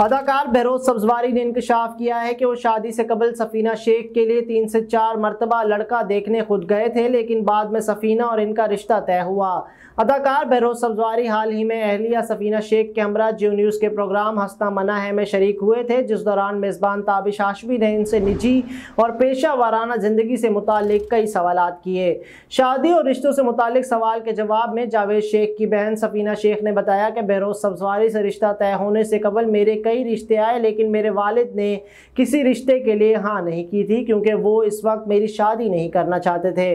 अदाकार बहरोज सब्जवारी ने इंकशाफ किया है कि वो शादी से कबल सफ़ीना शेख के लिए तीन से चार मरतबा लड़का देखने खुद गए थे लेकिन बाद में सफ़ीना और इनका रिश्ता तय हुआ अदाकार बहरोज सब्जवारी हाल ही में अहलिया सफ़ीना शेख के हमरा जियो न्यूज़ के प्रोग्राम हंसना मना है में शरीक हुए थे जिस दौरान मेज़बान ताबिश आशवी ने इनसे निजी और पेशा वाराना ज़िंदगी से मुतल कई सवाल किए शादी और रिश्तों से मुतल सवाल के जवाब में जावेद शेख की बहन सफ़ीना शेख ने बताया कि बहरोज सब्जवारी से रिश्ता तय होने से कबल मेरे कई रिश्ते आए लेकिन मेरे वालिद ने किसी रिश्ते के लिए हाँ नहीं की थी क्योंकि वो इस वक्त मेरी शादी नहीं करना चाहते थे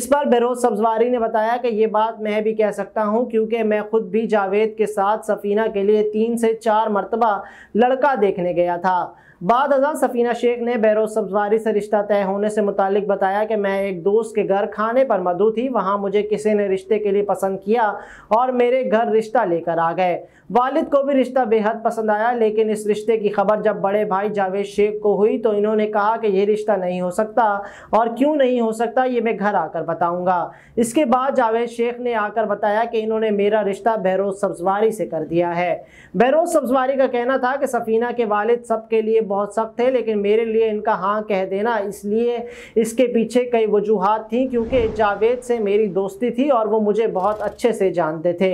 इस पर बेरोज सब्जवारी ने बताया कि ये बात मैं भी कह सकता हूँ क्योंकि मैं खुद भी जावेद के साथ सफ़ीना के लिए तीन से चार मरतबा लड़का देखने गया था बाद अजा सफ़ीना शेख ने बैरोज सब्जवारी से रिश्ता तय होने से मुतालिक बताया कि मैं एक दोस्त के घर खाने पर मधु थी वहाँ मुझे किसी ने रिश्ते के लिए पसंद किया और मेरे घर रिश्ता लेकर आ गए वालिद को भी रिश्ता बेहद पसंद आया लेकिन लेकिन इस रिश्ते की खबर जब बड़े भाई जावेद शेख को हुई तो इन्होंने कहा कि ये रिश्ता नहीं हो सकता और क्यों नहीं हो सकता ये मैं घर आकर बताऊंगा इसके बाद जावेद शेख ने आकर बताया कि इन्होंने मेरा रिश्ता बहरोज सब्जवारी से कर दिया है बहरोज सब्जवारी का कहना था कि सफ़ीना के वालिद सबके लिए बहुत सख्त थे लेकिन मेरे लिए इनका हाँ कह देना इसलिए इसके पीछे कई वजूहत थी क्योंकि जावेद से मेरी दोस्ती थी और वो मुझे बहुत अच्छे से जानते थे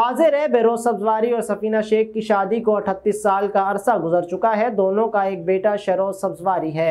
वाज रहे बहरोज सब्जवारी और सफ़ीना शेख की शादी को अठतीस साल का अरसा गुजर चुका है दोनों का एक बेटा शरोज सब्जवारी है